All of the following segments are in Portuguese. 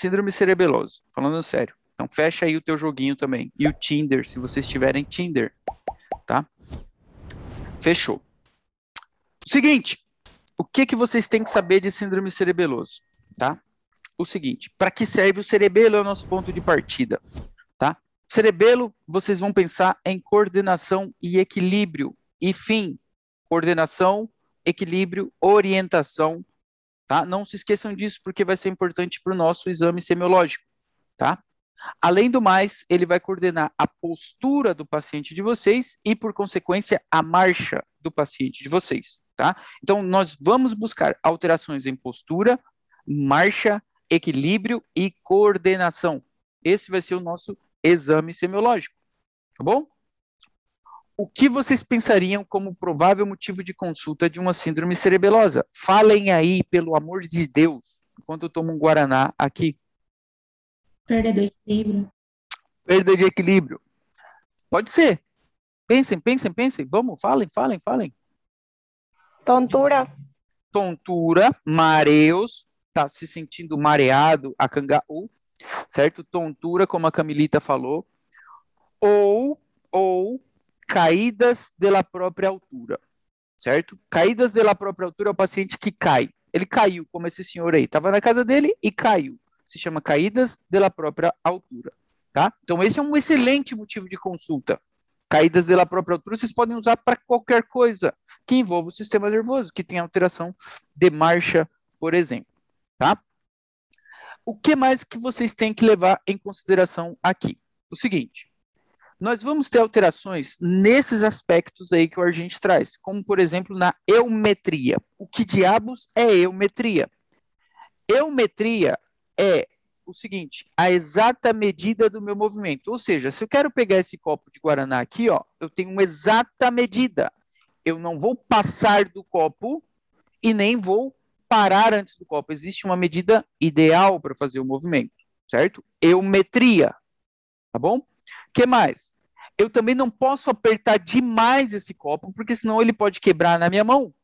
síndrome cerebeloso, falando sério. Então fecha aí o teu joguinho também. E o Tinder, se vocês tiverem Tinder, tá? Fechou. Seguinte, o que que vocês têm que saber de síndrome cerebeloso, tá? O seguinte, para que serve o cerebelo é o nosso ponto de partida, tá? Cerebelo, vocês vão pensar em coordenação e equilíbrio e fim, coordenação, equilíbrio, orientação tá? Não se esqueçam disso, porque vai ser importante para o nosso exame semiológico, tá? Além do mais, ele vai coordenar a postura do paciente de vocês e, por consequência, a marcha do paciente de vocês, tá? Então, nós vamos buscar alterações em postura, marcha, equilíbrio e coordenação. Esse vai ser o nosso exame semiológico, tá bom? o que vocês pensariam como provável motivo de consulta de uma síndrome cerebelosa? Falem aí, pelo amor de Deus, enquanto eu tomo um Guaraná aqui. Perda do equilíbrio. Perda de equilíbrio. Pode ser. Pensem, pensem, pensem. Vamos, falem, falem, falem. Tontura. Tontura, mareos, tá se sentindo mareado, a cangaú, certo? Tontura, como a Camilita falou. Ou, ou caídas da própria altura, certo? Caídas da própria altura é o paciente que cai. Ele caiu, como esse senhor aí, estava na casa dele e caiu. Se chama caídas da própria altura, tá? Então esse é um excelente motivo de consulta. Caídas da própria altura vocês podem usar para qualquer coisa que envolva o sistema nervoso, que tem alteração de marcha, por exemplo, tá? O que mais que vocês têm que levar em consideração aqui? O seguinte, nós vamos ter alterações nesses aspectos aí que o Argente traz, como por exemplo na eumetria. O que diabos é eumetria? Eumetria é o seguinte, a exata medida do meu movimento. Ou seja, se eu quero pegar esse copo de guaraná aqui, ó, eu tenho uma exata medida. Eu não vou passar do copo e nem vou parar antes do copo. Existe uma medida ideal para fazer o movimento, certo? Eumetria, tá bom? que mais? eu também não posso apertar demais esse copo, porque senão ele pode quebrar na minha mão.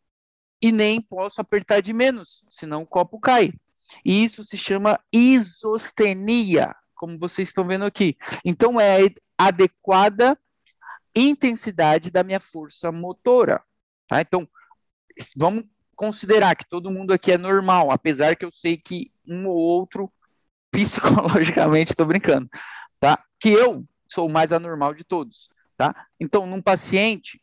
E nem posso apertar de menos, senão o copo cai. E isso se chama isostenia, como vocês estão vendo aqui. Então, é a adequada intensidade da minha força motora. Tá? Então, vamos considerar que todo mundo aqui é normal, apesar que eu sei que um ou outro, psicologicamente, estou brincando, tá? que eu sou o mais anormal de todos, tá? Então, num paciente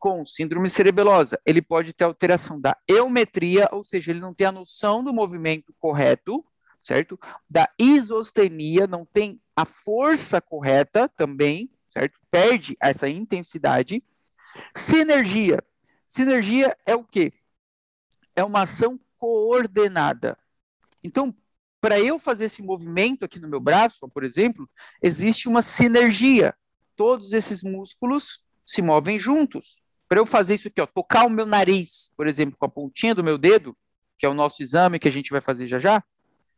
com síndrome cerebelosa, ele pode ter alteração da eumetria, ou seja, ele não tem a noção do movimento correto, certo? Da isostenia, não tem a força correta também, certo? Perde essa intensidade. Sinergia. Sinergia é o quê? É uma ação coordenada. Então, para eu fazer esse movimento aqui no meu braço, por exemplo, existe uma sinergia. Todos esses músculos se movem juntos. Para eu fazer isso aqui, ó, tocar o meu nariz, por exemplo, com a pontinha do meu dedo, que é o nosso exame que a gente vai fazer já já,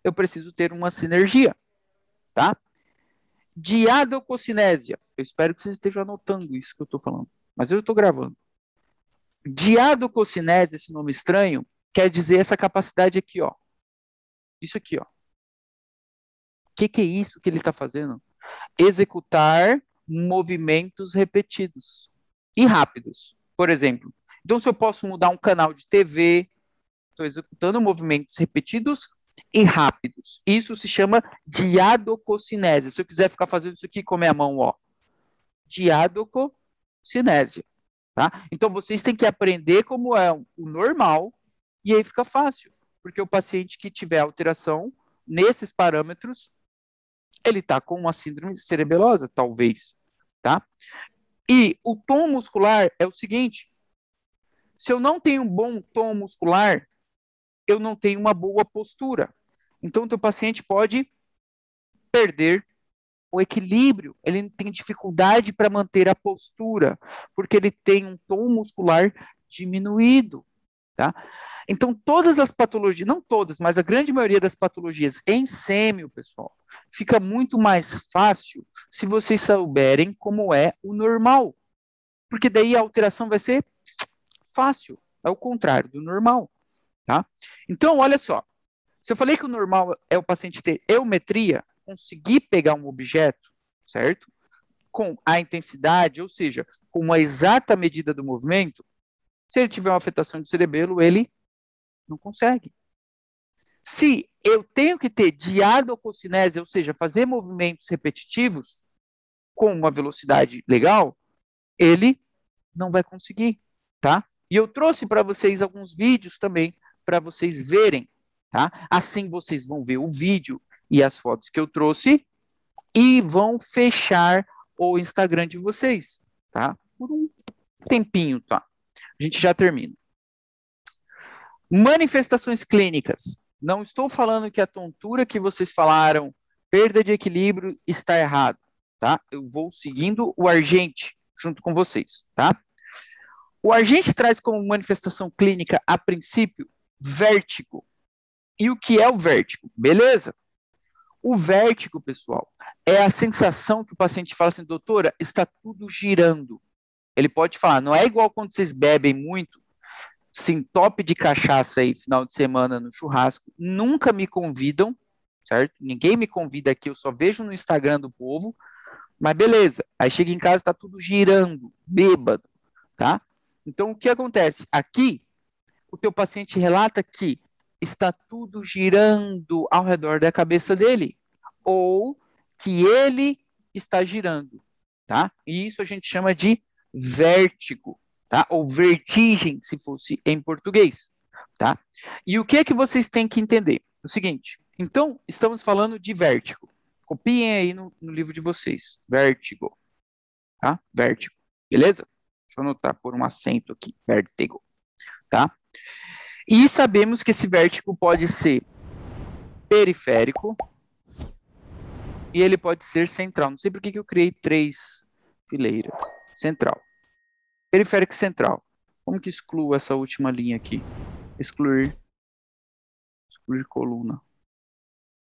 eu preciso ter uma sinergia, tá? Diadococinésia. Eu espero que vocês estejam anotando isso que eu estou falando, mas eu estou gravando. Diadococinésia, esse nome estranho, quer dizer essa capacidade aqui, ó. Isso aqui, ó que, que é isso que ele está fazendo? Executar movimentos repetidos e rápidos, por exemplo. Então, se eu posso mudar um canal de TV, estou executando movimentos repetidos e rápidos. Isso se chama diadococinese. Se eu quiser ficar fazendo isso aqui com a minha mão, ó. Diadococinese. Tá? Então, vocês têm que aprender como é o normal e aí fica fácil. Porque o paciente que tiver alteração nesses parâmetros, ele está com uma síndrome cerebelosa, talvez, tá? E o tom muscular é o seguinte: se eu não tenho um bom tom muscular, eu não tenho uma boa postura. Então, o teu paciente pode perder o equilíbrio, ele tem dificuldade para manter a postura, porque ele tem um tom muscular diminuído, tá? Então, todas as patologias, não todas, mas a grande maioria das patologias em sêmio, pessoal, fica muito mais fácil se vocês souberem como é o normal. Porque daí a alteração vai ser fácil, é o contrário do normal, tá? Então, olha só. Se eu falei que o normal é o paciente ter eumetria, conseguir pegar um objeto, certo? Com a intensidade, ou seja, com uma exata medida do movimento, se ele tiver uma afetação de cerebelo, ele não consegue. Se eu tenho que ter diadococinese, ou seja, fazer movimentos repetitivos com uma velocidade legal, ele não vai conseguir, tá? E eu trouxe para vocês alguns vídeos também para vocês verem, tá? Assim vocês vão ver o vídeo e as fotos que eu trouxe e vão fechar o Instagram de vocês, tá? Por um tempinho, tá? A gente já termina. Manifestações clínicas. Não estou falando que a tontura que vocês falaram, perda de equilíbrio, está errado, tá? Eu vou seguindo o argente junto com vocês, tá? O argente traz como manifestação clínica, a princípio, vértigo. E o que é o vértigo? Beleza? O vértigo, pessoal, é a sensação que o paciente fala assim, doutora, está tudo girando. Ele pode falar, não é igual quando vocês bebem muito se top de cachaça aí final de semana no churrasco, nunca me convidam, certo? Ninguém me convida aqui, eu só vejo no Instagram do povo, mas beleza. Aí chega em casa, tá tudo girando, bêbado, tá? Então o que acontece? Aqui, o teu paciente relata que está tudo girando ao redor da cabeça dele, ou que ele está girando, tá? E isso a gente chama de vértigo, tá? Ou vertigem, se fosse em português, tá? E o que é que vocês têm que entender? o seguinte, então, estamos falando de vértigo. Copiem aí no, no livro de vocês, vértigo, tá? Vértigo, beleza? Deixa eu anotar por um acento aqui, vértigo, tá? E sabemos que esse vértigo pode ser periférico e ele pode ser central. Não sei por que, que eu criei três fileiras. Central. Periférico central. Como que excluo essa última linha aqui? Excluir. Excluir coluna.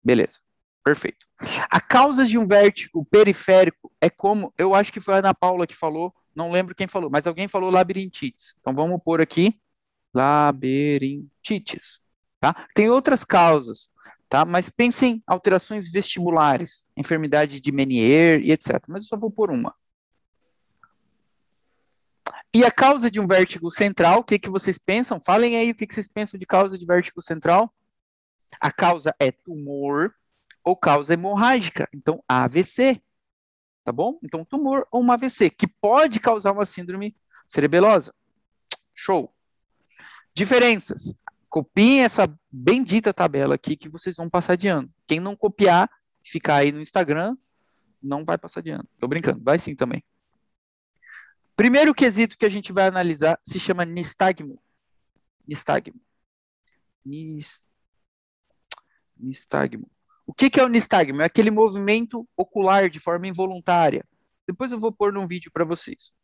Beleza. Perfeito. A causa de um vértigo periférico é como, eu acho que foi a Ana Paula que falou, não lembro quem falou, mas alguém falou labirintites. Então vamos pôr aqui labirintites, tá? Tem outras causas, tá? Mas pensem alterações vestibulares, enfermidade de Menier e etc. Mas eu só vou pôr uma. E a causa de um vértigo central, o que, que vocês pensam? Falem aí o que, que vocês pensam de causa de vértigo central. A causa é tumor ou causa hemorrágica, então AVC, tá bom? Então, tumor ou uma AVC, que pode causar uma síndrome cerebelosa. Show! Diferenças. Copiem essa bendita tabela aqui que vocês vão passar de ano. Quem não copiar, ficar aí no Instagram, não vai passar de ano. Tô brincando, vai sim também. Primeiro quesito que a gente vai analisar se chama nistagmo. Nistagmo. Nis... Nistagmo. O que, que é o nistagmo? É aquele movimento ocular de forma involuntária. Depois eu vou pôr num vídeo para vocês.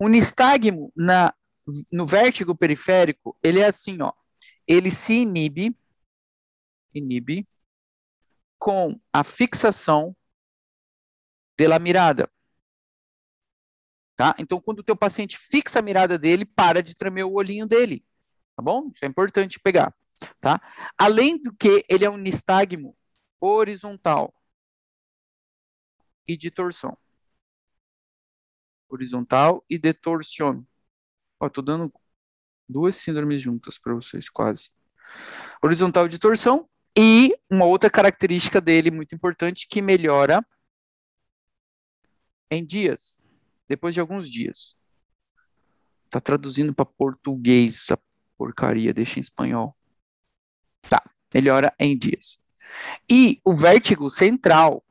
O nistagmo na, no vértigo periférico, ele é assim, ó. Ele se inibe, inibe com a fixação pela mirada. Tá? Então, quando o teu paciente fixa a mirada dele, para de tremer o olhinho dele, tá bom? Isso é importante pegar, tá? Além do que, ele é um nistagmo horizontal e de torção. Horizontal e de torção. Ó, tô dando duas síndromes juntas para vocês, quase. Horizontal de torção e uma outra característica dele muito importante que melhora em dias depois de alguns dias. Tá traduzindo para português essa porcaria, deixa em espanhol. Tá, melhora em dias. E o vértigo central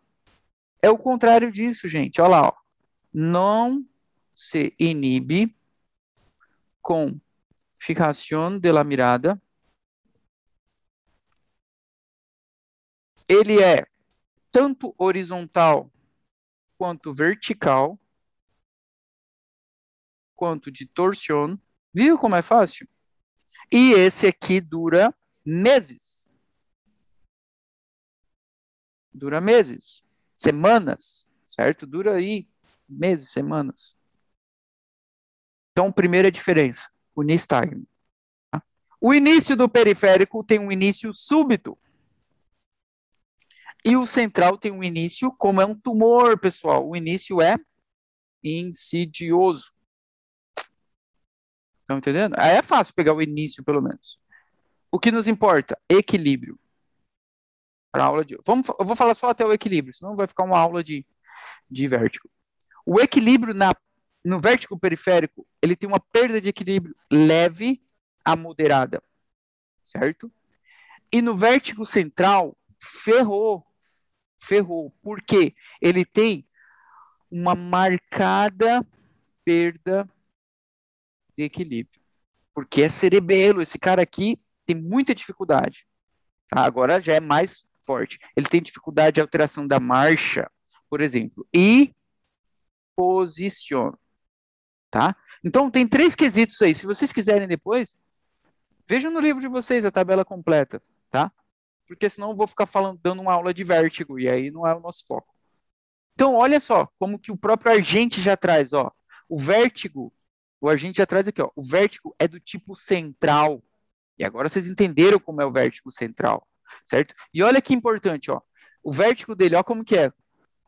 é o contrário disso, gente. Olha lá, ó. Não se inibe com ficação de la mirada. Ele é tanto horizontal quanto vertical quanto de torciono. Viu como é fácil? E esse aqui dura meses. Dura meses, semanas, certo? Dura aí meses, semanas. Então, primeira diferença, o nistagmo. Tá? O início do periférico tem um início súbito. E o central tem um início, como é um tumor, pessoal, o início é insidioso. Estão tá entendendo? Aí é fácil pegar o início, pelo menos. O que nos importa? Equilíbrio. Para aula de. Vamos, eu vou falar só até o equilíbrio, senão vai ficar uma aula de, de vértigo. O equilíbrio na, no vértigo periférico, ele tem uma perda de equilíbrio leve a moderada. Certo? E no vértigo central, ferrou. Ferrou. Porque ele tem uma marcada perda de equilíbrio. Porque é cerebelo, esse cara aqui tem muita dificuldade. Tá? Agora já é mais forte. Ele tem dificuldade de alteração da marcha, por exemplo, e posiciona. Tá? Então tem três quesitos aí. Se vocês quiserem depois, vejam no livro de vocês a tabela completa, tá? Porque senão eu vou ficar falando, dando uma aula de vértigo, e aí não é o nosso foco. Então, olha só, como que o próprio Argente já traz, ó. O vértigo o agente atrás aqui, ó, o vértigo é do tipo central. E agora vocês entenderam como é o vértigo central, certo? E olha que importante, ó, o vértigo dele, ó como que é.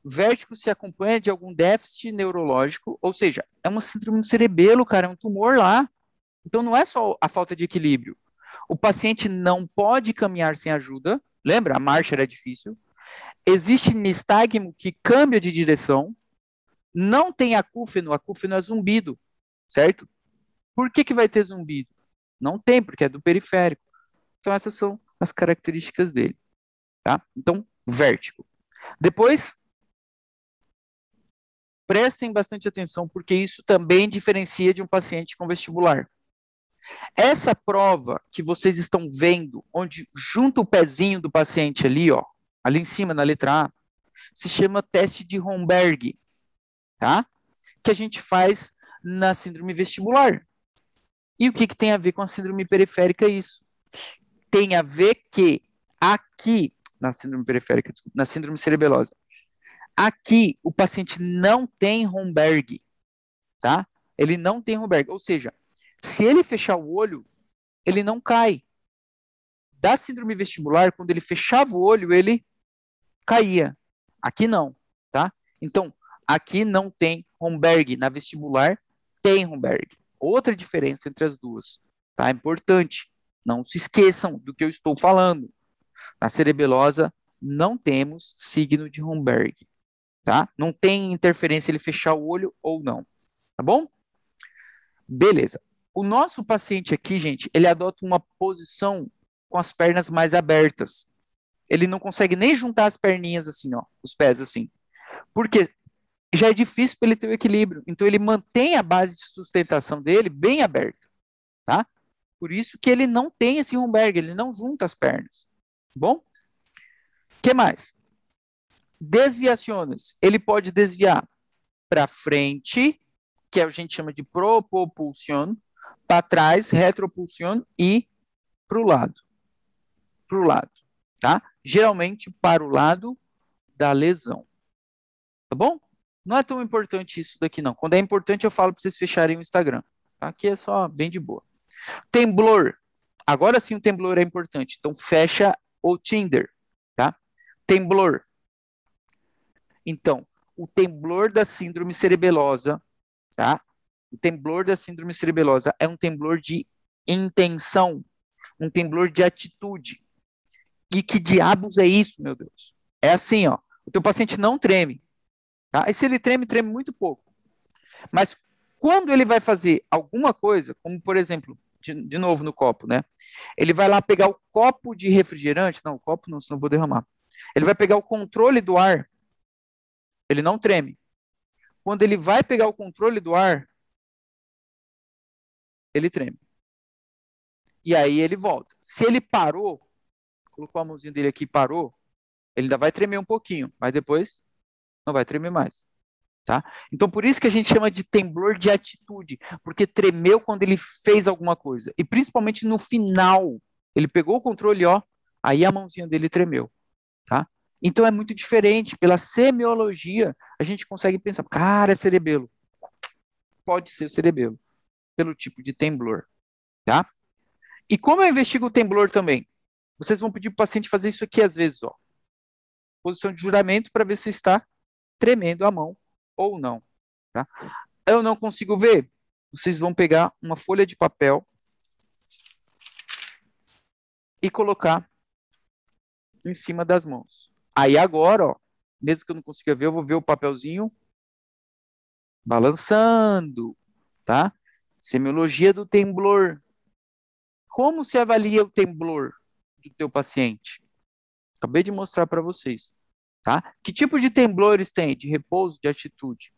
O vértigo se acompanha de algum déficit neurológico, ou seja, é uma síndrome do cerebelo, cara, é um tumor lá. Então não é só a falta de equilíbrio. O paciente não pode caminhar sem ajuda, lembra? A marcha era difícil. Existe nistagmo que cambia de direção, não tem acúfeno, acúfeno é zumbido certo? Por que, que vai ter zumbido? Não tem, porque é do periférico. Então, essas são as características dele. Tá? Então, vértigo. Depois, prestem bastante atenção, porque isso também diferencia de um paciente com vestibular. Essa prova que vocês estão vendo, onde junta o pezinho do paciente ali, ó, ali em cima na letra A, se chama teste de Romberg, tá? Que a gente faz na síndrome vestibular. E o que, que tem a ver com a síndrome periférica isso? Tem a ver que aqui, na síndrome periférica, desculpa, na síndrome cerebelosa, aqui o paciente não tem Romberg, tá? Ele não tem Romberg, ou seja, se ele fechar o olho, ele não cai. Da síndrome vestibular, quando ele fechava o olho, ele caía. Aqui não, tá? Então, aqui não tem Romberg na vestibular tem Humberg Outra diferença entre as duas, tá? Importante. Não se esqueçam do que eu estou falando. Na cerebelosa não temos signo de Humberg, tá? Não tem interferência ele fechar o olho ou não, tá bom? Beleza. O nosso paciente aqui, gente, ele adota uma posição com as pernas mais abertas. Ele não consegue nem juntar as perninhas assim, ó, os pés assim. Porque já é difícil para ele ter o equilíbrio. Então ele mantém a base de sustentação dele bem aberta, tá? Por isso que ele não tem esse Humberg, ele não junta as pernas. Tá bom? Que mais? Desviações. Ele pode desviar para frente, que a gente chama de propulsion, para trás, retropulsion e para o lado. Para o lado, tá? Geralmente para o lado da lesão. Tá bom? Não é tão importante isso daqui, não. Quando é importante, eu falo para vocês fecharem o Instagram. Aqui é só bem de boa. Temblor. Agora sim o Temblor é importante. Então, fecha o Tinder. Tá? Temblor. Então, o temblor da síndrome cerebelosa, tá? O temblor da síndrome cerebelosa é um temblor de intenção, um temblor de atitude. E que diabos é isso, meu Deus? É assim, ó. O teu paciente não treme, Tá? E se ele treme, treme muito pouco. Mas quando ele vai fazer alguma coisa, como por exemplo, de, de, novo no copo, né? Ele vai lá pegar o copo de refrigerante, não, o copo não, senão vou derramar. Ele vai pegar o controle do ar, ele não treme. Quando ele vai pegar o controle do ar, ele treme. E aí ele volta. Se ele parou, colocou a mãozinha dele aqui e parou, ele ainda vai tremer um pouquinho, mas depois não vai tremer mais. Tá? Então, por isso que a gente chama de temblor de atitude, porque tremeu quando ele fez alguma coisa. E principalmente no final, ele pegou o controle, ó, aí a mãozinha dele tremeu. Tá? Então, é muito diferente. Pela semiologia, a gente consegue pensar, cara, é cerebelo. Pode ser cerebelo, pelo tipo de temblor. Tá? E como eu investigo o temblor também? Vocês vão pedir para o paciente fazer isso aqui às vezes, ó. Posição de juramento para ver se está tremendo a mão ou não. Tá? Eu não consigo ver. Vocês vão pegar uma folha de papel e colocar em cima das mãos. Aí agora, ó, mesmo que eu não consiga ver, eu vou ver o papelzinho balançando, tá? Semiologia do temblor. Como se avalia o temblor do teu paciente? Acabei de mostrar para vocês. Tá? Que tipo de temblores tem? De repouso, de atitude?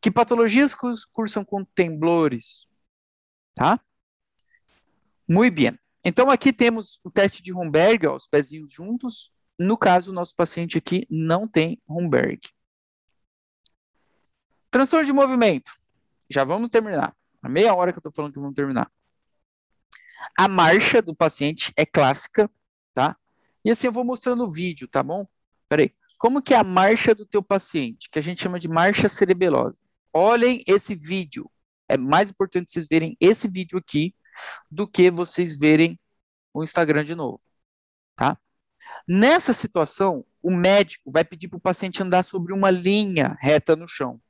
Que patologias cursam com temblores? Tá? Muito bem. Então, aqui temos o teste de Humberg, ó, os pezinhos juntos. No caso, o nosso paciente aqui não tem Humberg. Transtorno de movimento. Já vamos terminar. A meia hora que eu estou falando que vamos terminar. A marcha do paciente é clássica, tá? E assim eu vou mostrando o vídeo, tá bom? Peraí. Como que é a marcha do teu paciente, que a gente chama de marcha cerebelosa? Olhem esse vídeo. É mais importante vocês verem esse vídeo aqui do que vocês verem o Instagram de novo, tá? Nessa situação, o médico vai pedir para o paciente andar sobre uma linha reta no chão.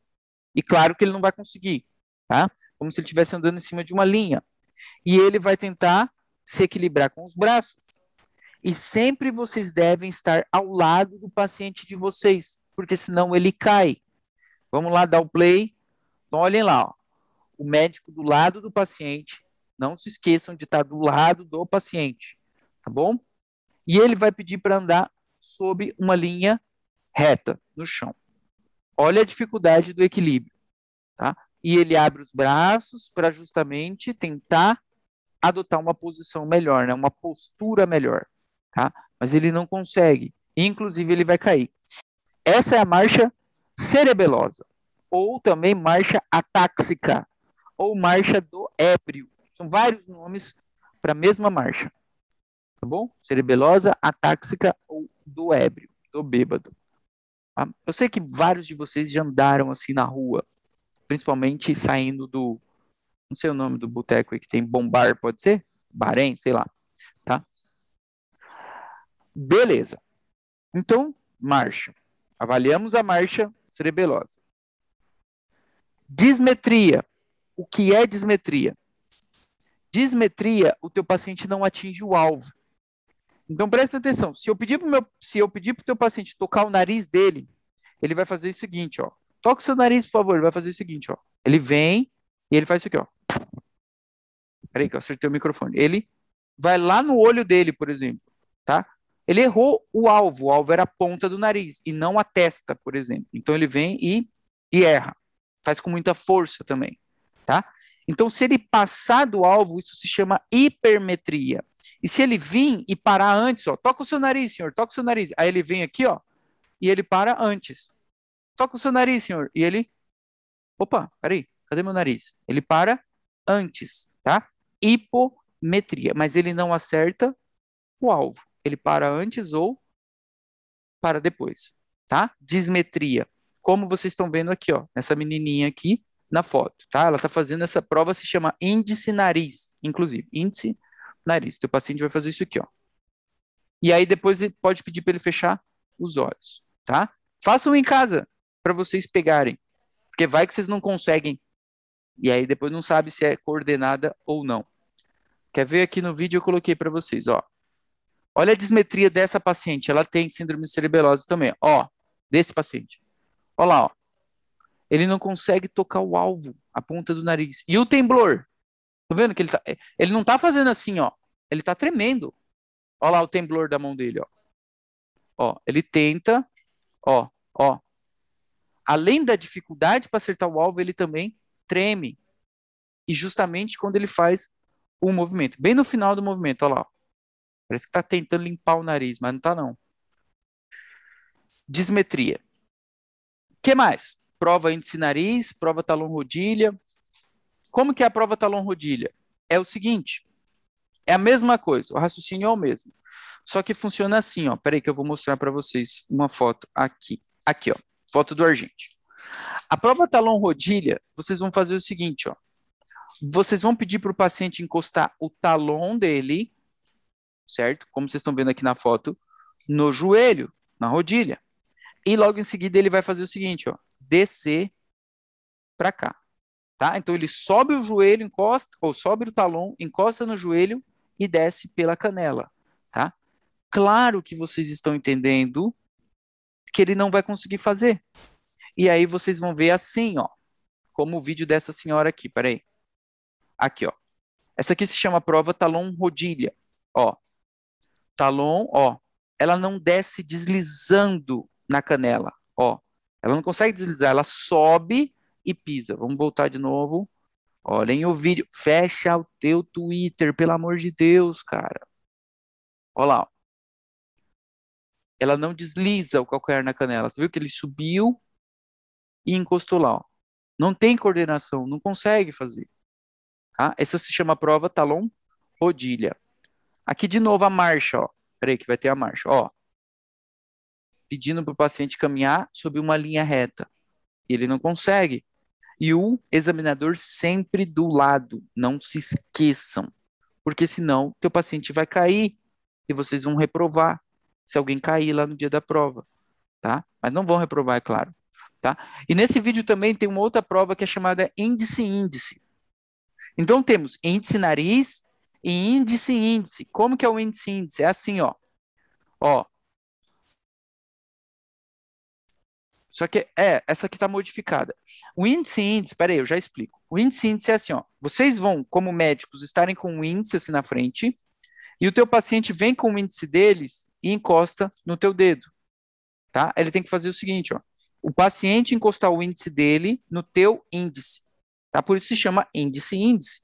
E claro que ele não vai conseguir, tá? Como se ele estivesse andando em cima de uma linha. E ele vai tentar se equilibrar com os braços e sempre vocês devem estar ao lado do paciente de vocês, porque senão ele cai. Vamos lá dar o play. Então, olhem lá. Ó. O médico do lado do paciente. Não se esqueçam de estar do lado do paciente, tá bom? E ele vai pedir para andar sob uma linha reta no chão. Olha a dificuldade do equilíbrio, tá? E ele abre os braços para justamente tentar adotar uma posição melhor, né? uma postura melhor tá? Mas ele não consegue. Inclusive, ele vai cair. Essa é a marcha cerebelosa, ou também marcha atáxica, ou marcha do ébrio. São vários nomes para a mesma marcha. Tá bom? Cerebelosa, atáxica ou do ébrio, do bêbado. Tá? Eu sei que vários de vocês já andaram assim na rua, principalmente saindo do. Não sei o nome do boteco que tem Bombar, pode ser? Bahrein, sei lá. Beleza. Então, marcha. Avaliamos a marcha cerebelosa. Dismetria. O que é dismetria? Dismetria, o teu paciente não atinge o alvo. Então presta atenção, se eu pedir pro meu, se eu pedir pro teu paciente tocar o nariz dele, ele vai fazer o seguinte, ó. Toca o seu nariz, por favor, ele vai fazer o seguinte, ó. Ele vem e ele faz isso aqui, ó. Peraí que eu acertei o microfone. Ele vai lá no olho dele, por exemplo, tá? Ele errou o alvo, o alvo era a ponta do nariz e não a testa, por exemplo. Então ele vem e, e erra. Faz com muita força também, tá? Então, se ele passar do alvo, isso se chama hipermetria. E se ele vir e parar antes, ó, toca o seu nariz, senhor, toca o seu nariz. Aí ele vem aqui, ó, e ele para antes. Toca o seu nariz, senhor. E ele, opa, peraí, cadê meu nariz? Ele para antes, tá? Hipometria, mas ele não acerta o alvo ele para antes ou para depois, tá? Dismetria, como vocês estão vendo aqui, ó, nessa menininha aqui na foto, tá? Ela está fazendo essa prova, se chama índice nariz, inclusive, índice nariz. Teu paciente vai fazer isso aqui, ó. E aí depois ele pode pedir para ele fechar os olhos, tá? Façam em casa para vocês pegarem, porque vai que vocês não conseguem e aí depois não sabe se é coordenada ou não. Quer ver aqui no vídeo eu coloquei para vocês, ó. Olha a dismetria dessa paciente, ela tem síndrome cerebelose também, ó, desse paciente. Olha lá, ó. Ele não consegue tocar o alvo, a ponta do nariz. E o temblor? Tá vendo que ele tá, é, ele não tá fazendo assim, ó. Ele tá tremendo. Olha lá o temblor da mão dele, ó. Ó, ele tenta, ó, ó. Além da dificuldade para acertar o alvo, ele também treme. E justamente quando ele faz o movimento, bem no final do movimento, olha lá. Ó. Parece que tá tentando limpar o nariz, mas não tá não. Dismetria. que mais? Prova índice nariz, prova talão rodilha. Como que é a prova talão rodilha? É o seguinte, é a mesma coisa, o raciocínio é o mesmo. Só que funciona assim, ó. Peraí que eu vou mostrar para vocês uma foto aqui. Aqui, ó. Foto do argente. A prova talão rodilha, vocês vão fazer o seguinte, ó. Vocês vão pedir para o paciente encostar o talão dele certo? Como vocês estão vendo aqui na foto, no joelho, na rodilha. E logo em seguida ele vai fazer o seguinte, ó, descer para cá, tá? Então ele sobe o joelho, encosta, ou sobe o talão, encosta no joelho e desce pela canela, tá? Claro que vocês estão entendendo que ele não vai conseguir fazer. E aí vocês vão ver assim, ó, como o vídeo dessa senhora aqui, peraí. Aqui, ó. Essa aqui se chama prova talão rodilha, ó talon, ó, ela não desce deslizando na canela, ó. Ela não consegue deslizar, ela sobe e pisa. Vamos voltar de novo. Olhem o vídeo. Fecha o teu Twitter, pelo amor de Deus, cara. Olha lá. Ó. Ela não desliza o calcanhar na canela. Você viu que ele subiu e encostou lá. Ó. Não tem coordenação, não consegue fazer. Tá? Essa se chama prova talon rodilha. Aqui de novo a marcha, ó. Peraí que vai ter a marcha, ó. Pedindo para o paciente caminhar sob uma linha reta. Ele não consegue. E o examinador sempre do lado. Não se esqueçam. Porque senão, teu paciente vai cair e vocês vão reprovar se alguém cair lá no dia da prova, tá? Mas não vão reprovar, é claro, tá? E nesse vídeo também tem uma outra prova que é chamada índice-índice. Então temos índice nariz, e índice índice. Como que é o índice índice? É assim, ó. Ó. Só que é, essa aqui está modificada. O índice índice, peraí, eu já explico. O índice índice é assim, ó. Vocês vão, como médicos, estarem com o índice assim na frente, e o teu paciente vem com o índice deles e encosta no teu dedo. Tá? Ele tem que fazer o seguinte, ó. O paciente encostar o índice dele no teu índice. Tá? Por isso se chama índice índice.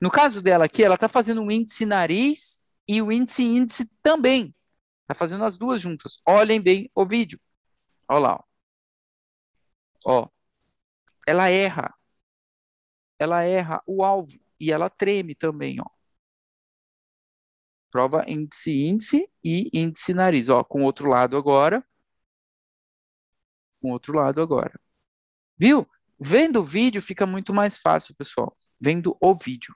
No caso dela aqui, ela está fazendo o índice nariz e o índice índice também. Está fazendo as duas juntas. Olhem bem o vídeo. Olha lá. Ó. ó. Ela erra. Ela erra o alvo. E ela treme também, ó. Prova índice índice e índice nariz. Ó, com o outro lado agora. Com o outro lado agora. Viu? Vendo o vídeo fica muito mais fácil, pessoal vendo o vídeo,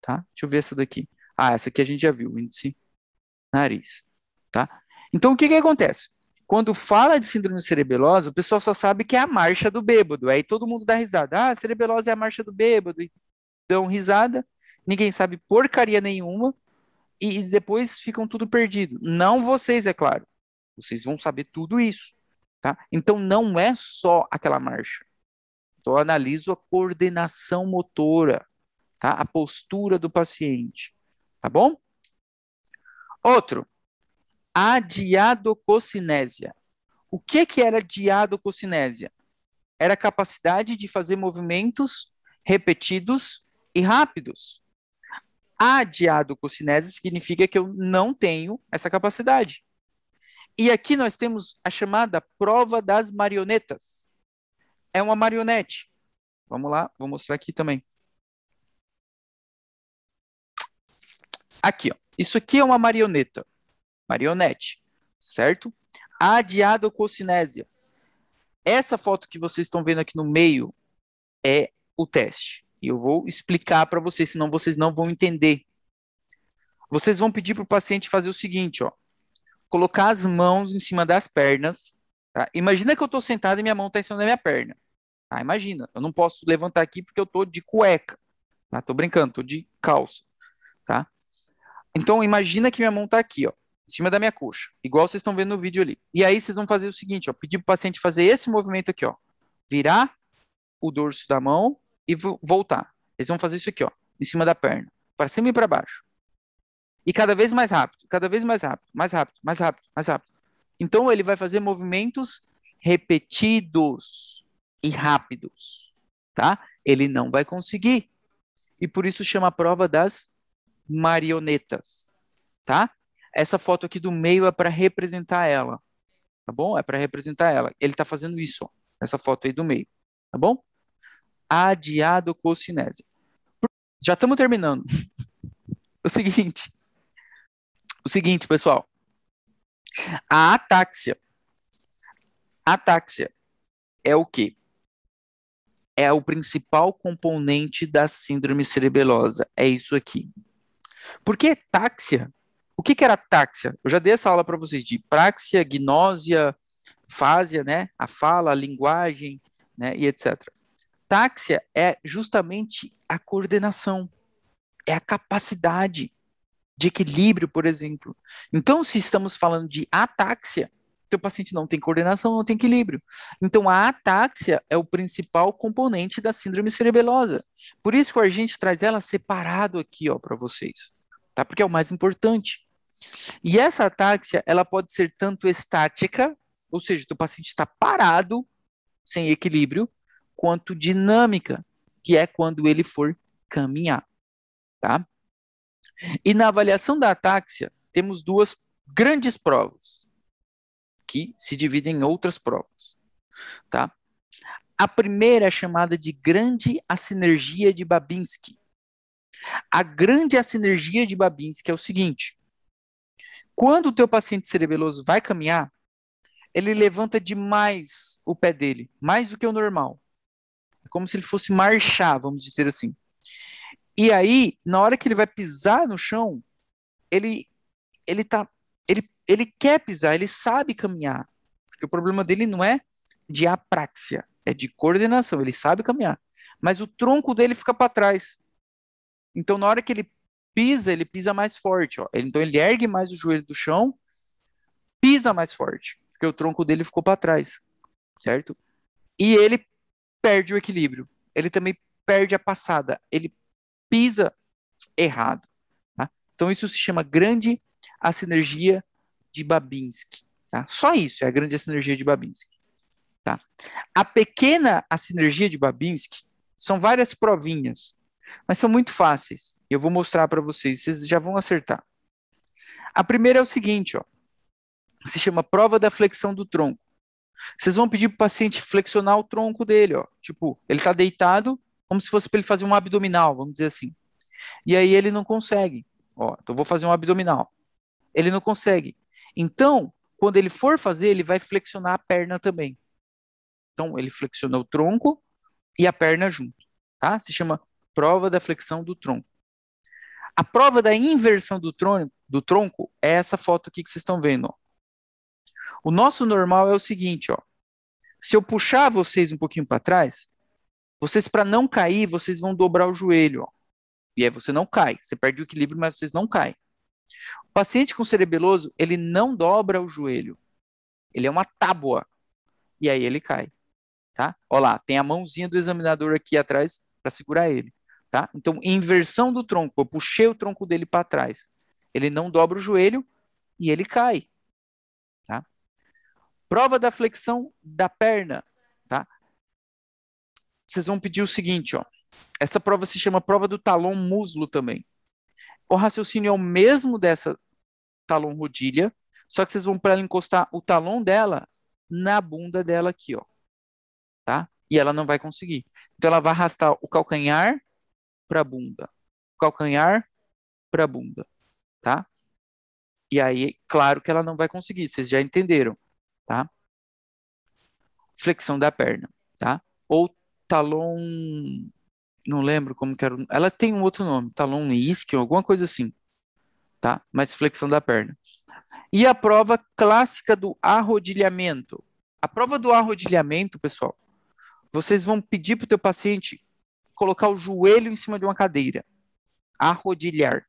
tá? Deixa eu ver essa daqui. Ah, essa aqui a gente já viu, índice nariz, tá? Então, o que que acontece? Quando fala de síndrome cerebelosa, o pessoal só sabe que é a marcha do bêbado. Aí todo mundo dá risada. Ah, cerebelosa é a marcha do bêbado. E dão risada. Ninguém sabe porcaria nenhuma. E depois ficam tudo perdido. Não vocês, é claro. Vocês vão saber tudo isso. Tá? Então não é só aquela marcha. Então, eu analiso a coordenação motora, tá? a postura do paciente. Tá bom? Outro, a diadococinésia. O que, que era diadococinésia? Era a capacidade de fazer movimentos repetidos e rápidos. A diadococinésia significa que eu não tenho essa capacidade. E aqui nós temos a chamada prova das marionetas é uma marionete. Vamos lá, vou mostrar aqui também. Aqui, ó. Isso aqui é uma marioneta. Marionete, certo? A cinésia. Essa foto que vocês estão vendo aqui no meio é o teste. E eu vou explicar para vocês, senão vocês não vão entender. Vocês vão pedir para o paciente fazer o seguinte, ó. Colocar as mãos em cima das pernas. Tá? Imagina que eu estou sentado e minha mão está em cima da minha perna. Ah, imagina, eu não posso levantar aqui porque eu tô de cueca. Tá? Tô brincando, tô de calça. Tá? Então imagina que minha mão tá aqui, ó, em cima da minha coxa, igual vocês estão vendo no vídeo ali. E aí vocês vão fazer o seguinte, ó, pedir pro paciente fazer esse movimento aqui, ó. Virar o dorso da mão e voltar. Eles vão fazer isso aqui, ó, em cima da perna, para cima e para baixo. E cada vez mais rápido, cada vez mais rápido, mais rápido, mais rápido, mais rápido. Então ele vai fazer movimentos repetidos e rápidos, tá? Ele não vai conseguir. E por isso chama a prova das marionetas, tá? Essa foto aqui do meio é para representar ela, tá bom? É para representar ela. Ele está fazendo isso, ó, essa foto aí do meio, tá bom? Adiado cocinese. Já estamos terminando. o seguinte, o seguinte, pessoal. A atáxia. Atáxia é o que? é o principal componente da síndrome cerebelosa. É isso aqui. Por que táxia? O que, que era táxia? Eu já dei essa aula para vocês de praxia, gnósia, fásia, né? A fala, a linguagem, né? E etc. Táxia é justamente a coordenação, é a capacidade de equilíbrio, por exemplo. Então, se estamos falando de atáxia, teu paciente não tem coordenação, não tem equilíbrio. Então, a atáxia é o principal componente da síndrome cerebelosa. Por isso que a gente traz ela separado aqui, ó, para vocês, tá? Porque é o mais importante. E essa atáxia, ela pode ser tanto estática, ou seja, o paciente está parado, sem equilíbrio, quanto dinâmica, que é quando ele for caminhar, tá? E na avaliação da atáxia, temos duas grandes provas aqui se dividem em outras provas. Tá? A primeira é chamada de grande assinergia de Babinski. A grande assinergia de Babinski é o seguinte: quando o teu paciente cerebeloso vai caminhar, ele levanta demais o pé dele, mais do que o normal. É como se ele fosse marchar, vamos dizer assim. E aí, na hora que ele vai pisar no chão, ele ele tá ele ele quer pisar, ele sabe caminhar. Porque o problema dele não é de apraxia, é de coordenação, ele sabe caminhar. Mas o tronco dele fica para trás. Então, na hora que ele pisa, ele pisa mais forte. Ó. Então, ele ergue mais o joelho do chão, pisa mais forte, porque o tronco dele ficou para trás, certo? E ele perde o equilíbrio. Ele também perde a passada. Ele pisa errado. Tá? Então, isso se chama grande sinergia de Babinski. Tá? Só isso é a grande sinergia de Babinski. Tá? A pequena a sinergia de Babinski são várias provinhas, mas são muito fáceis. Eu vou mostrar para vocês, vocês já vão acertar. A primeira é o seguinte, ó. Se chama prova da flexão do tronco. Vocês vão pedir para o paciente flexionar o tronco dele, ó. Tipo, ele está deitado, como se fosse para ele fazer um abdominal, vamos dizer assim. E aí ele não consegue. Ó, então vou fazer um abdominal. Ele não consegue. Então, quando ele for fazer, ele vai flexionar a perna também. Então, ele flexiona o tronco e a perna junto, tá? Se chama prova da flexão do tronco. A prova da inversão do tronco, do tronco é essa foto aqui que vocês estão vendo. Ó. O nosso normal é o seguinte, ó. Se eu puxar vocês um pouquinho para trás, vocês para não cair, vocês vão dobrar o joelho, ó. E aí você não cai. Você perde o equilíbrio, mas vocês não caem. O paciente com cerebeloso, ele não dobra o joelho. Ele é uma tábua. E aí ele cai, tá? Olha lá, tem a mãozinha do examinador aqui atrás para segurar ele, tá? Então, inversão do tronco. Eu puxei o tronco dele para trás. Ele não dobra o joelho e ele cai, tá? Prova da flexão da perna, tá? Vocês vão pedir o seguinte, ó. Essa prova se chama prova do talão muslo também. O raciocínio é o mesmo dessa talon rodilha, só que vocês vão para ela encostar o talon dela na bunda dela aqui, ó. Tá? E ela não vai conseguir. Então ela vai arrastar o calcanhar para a bunda. Calcanhar para a bunda, tá? E aí, claro que ela não vai conseguir, vocês já entenderam, tá? Flexão da perna, tá? Ou talon não lembro como que era. Ela tem um outro nome, talon isque, alguma coisa assim, tá? Mas flexão da perna. E a prova clássica do arrodilhamento. A prova do arrodilhamento, pessoal, vocês vão pedir para o teu paciente colocar o joelho em cima de uma cadeira. Arrodilhar.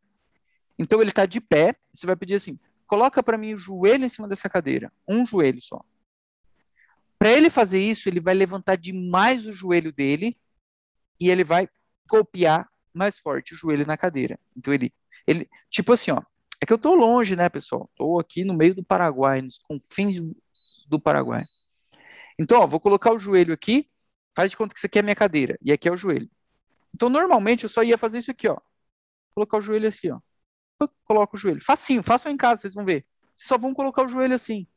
Então ele está de pé, você vai pedir assim: coloca para mim o joelho em cima dessa cadeira, um joelho só. Para ele fazer isso, ele vai levantar demais o joelho dele e ele vai copiar mais forte o joelho na cadeira. Então ele, ele tipo assim, ó, é que eu tô longe, né, pessoal? Tô aqui no meio do Paraguai, nos confins do Paraguai. Então, ó, vou colocar o joelho aqui, faz de conta que isso aqui é minha cadeira, e aqui é o joelho. Então, normalmente eu só ia fazer isso aqui, ó. Colocar o joelho assim, ó. Coloca o joelho. Facinho, façam em casa, vocês vão ver. Vocês só vão colocar o joelho assim.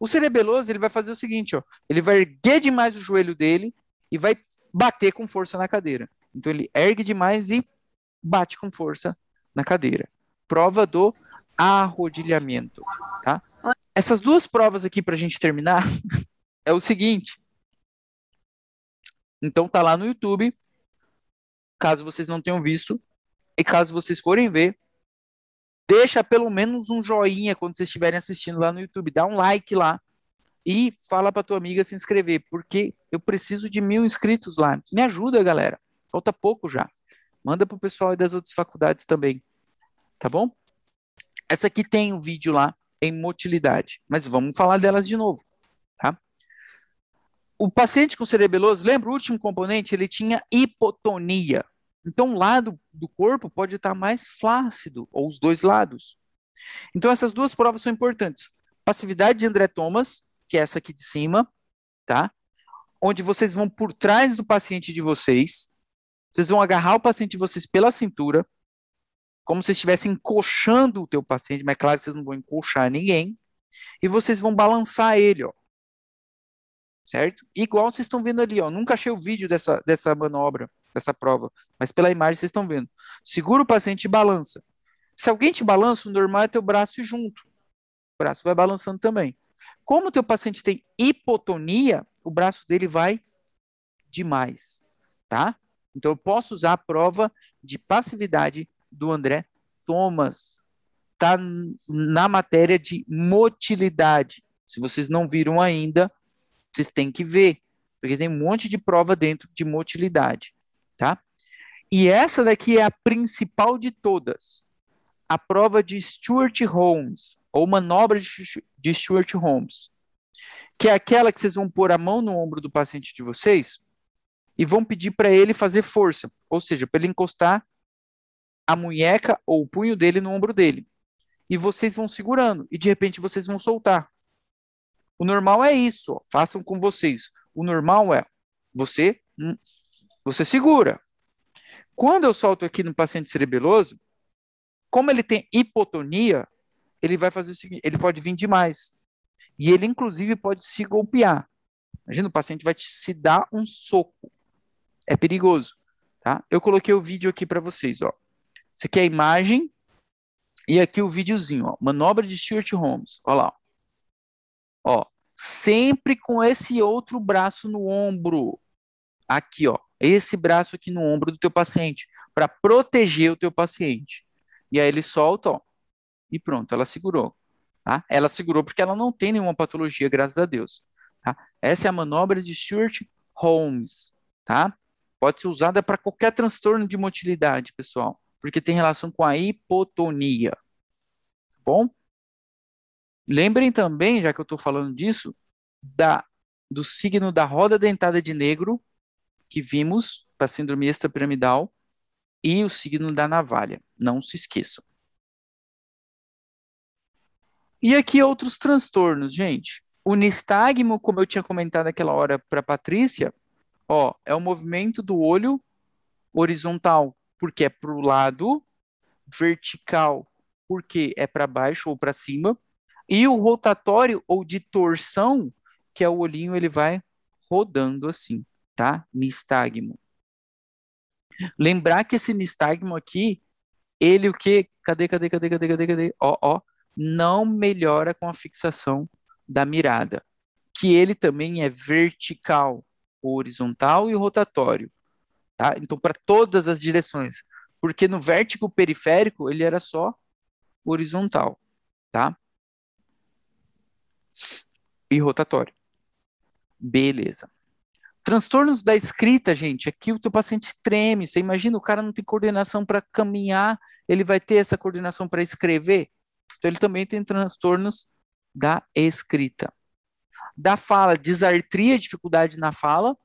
O cerebeloso, ele vai fazer o seguinte, ó. Ele vai erguer demais o joelho dele e vai bater com força na cadeira. Então ele ergue demais e bate com força na cadeira. Prova do arrodilhamento, tá? Essas duas provas aqui para a gente terminar é o seguinte. Então tá lá no YouTube, caso vocês não tenham visto e caso vocês forem ver, deixa pelo menos um joinha quando vocês estiverem assistindo lá no YouTube, dá um like lá e fala para tua amiga se inscrever, porque eu preciso de mil inscritos lá. Me ajuda, galera. Falta pouco já. Manda pro pessoal das outras faculdades também. Tá bom? Essa aqui tem um vídeo lá em motilidade, mas vamos falar delas de novo, tá? O paciente com cerebeloso, lembra o último componente? Ele tinha hipotonia. Então, um lado do corpo pode estar mais flácido, ou os dois lados. Então, essas duas provas são importantes. Passividade de André Thomas que é essa aqui de cima, tá? Onde vocês vão por trás do paciente de vocês, vocês vão agarrar o paciente de vocês pela cintura, como se estivessem encoxando o teu paciente, mas é claro que vocês não vão encoxar ninguém, e vocês vão balançar ele, ó. Certo? Igual vocês estão vendo ali, ó. Nunca achei o vídeo dessa, dessa manobra, dessa prova, mas pela imagem vocês estão vendo. Segura o paciente e balança. Se alguém te balança, o normal é teu braço junto. O braço vai balançando também. Como o teu paciente tem hipotonia, o braço dele vai demais, tá? Então eu posso usar a prova de passividade do André Thomas. Tá na matéria de motilidade. Se vocês não viram ainda, vocês têm que ver, porque tem um monte de prova dentro de motilidade, tá? E essa daqui é a principal de todas, a prova de Stuart Holmes ou manobra de Stuart Holmes, que é aquela que vocês vão pôr a mão no ombro do paciente de vocês e vão pedir para ele fazer força, ou seja, para ele encostar a munheca ou o punho dele no ombro dele. E vocês vão segurando e de repente vocês vão soltar. O normal é isso, ó, façam com vocês. O normal é você hum, você segura. Quando eu solto aqui no paciente cerebeloso, como ele tem hipotonia, ele vai fazer o seguinte: ele pode vir demais. E ele, inclusive, pode se golpear. Imagina, o paciente vai te, se dar um soco. É perigoso. Tá? Eu coloquei o vídeo aqui para vocês. Ó. Isso aqui é a imagem. E aqui o videozinho. Ó. Manobra de Stuart Holmes. Olha lá. Ó. Sempre com esse outro braço no ombro. Aqui, ó. Esse braço aqui no ombro do teu paciente. Para proteger o teu paciente. E aí ele solta, ó e pronto, ela segurou. Tá? Ela segurou porque ela não tem nenhuma patologia, graças a Deus. Tá? Essa é a manobra de Stuart Holmes. Tá? Pode ser usada para qualquer transtorno de motilidade, pessoal, porque tem relação com a hipotonia. Tá bom? Lembrem também, já que eu estou falando disso, da, do signo da roda dentada de negro, que vimos para síndrome extrapiramidal, e o signo da navalha. Não se esqueçam. E aqui outros transtornos, gente. O nistagmo, como eu tinha comentado naquela hora para Patrícia, ó, é o movimento do olho horizontal, porque é para o lado, vertical, porque é para baixo ou para cima, e o rotatório ou de torção, que é o olhinho, ele vai rodando assim, tá? Nistagmo. Lembrar que esse nistagmo aqui, ele o quê? Cadê, cadê, cadê, cadê, cadê, cadê? Ó, ó, não melhora com a fixação da mirada, que ele também é vertical, horizontal e rotatório. Tá? Então, para todas as direções. Porque no vértigo periférico ele era só horizontal. Tá? E rotatório. Beleza. Transtornos da escrita, gente, aqui o teu paciente treme. Você imagina, o cara não tem coordenação para caminhar, ele vai ter essa coordenação para escrever? Então, ele também tem transtornos da escrita. Da fala, disartria, dificuldade na fala.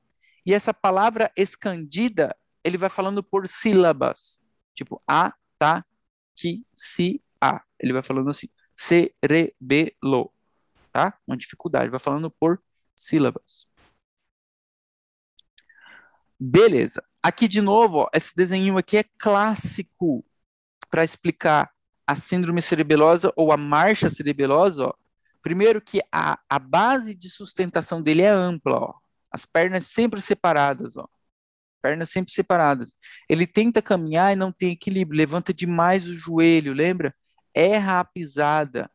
E essa palavra escandida, ele vai falando por sílabas. Tipo, a, ta, que, si, a. Ele vai falando assim, cerebelo. Tá? Uma dificuldade, vai falando por sílabas. Beleza. Aqui de novo, ó, esse desenho aqui é clássico para explicar a síndrome cerebelosa ou a marcha cerebelosa, ó, primeiro que a, a base de sustentação dele é ampla, ó, as pernas sempre separadas, ó, pernas sempre separadas. Ele tenta caminhar e não tem equilíbrio, levanta demais o joelho, lembra? Erra a pisada.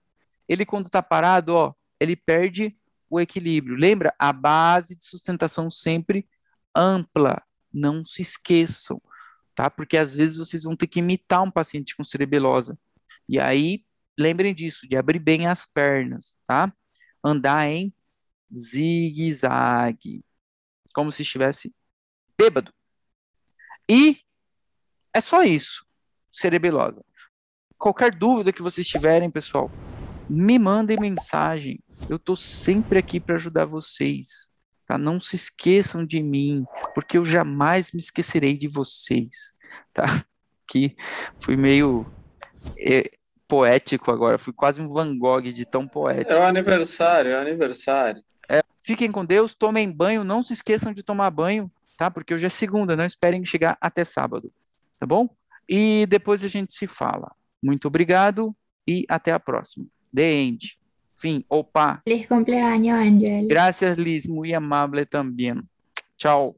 Ele quando está parado, ó, ele perde o equilíbrio. Lembra? A base de sustentação sempre ampla. Não se esqueçam, tá? Porque às vezes vocês vão ter que imitar um paciente com cerebelosa. E aí, lembrem disso, de abrir bem as pernas, tá? Andar em zigue-zague, como se estivesse bêbado. E é só isso, cerebelosa. Qualquer dúvida que vocês tiverem, pessoal, me mandem mensagem. Eu tô sempre aqui para ajudar vocês. Tá? Não se esqueçam de mim, porque eu jamais me esquecerei de vocês, tá? Que fui meio poético agora, fui quase um Van Gogh de tão poético. É o aniversário, é o aniversário. É, fiquem com Deus, tomem banho, não se esqueçam de tomar banho, tá? Porque hoje é segunda, não esperem chegar até sábado, tá bom? E depois a gente se fala. Muito obrigado e até a próxima. The End. Fim. Opa. Feliz cumpleaños, Angel. Gracias, Liz. Muy amable también. Tchau.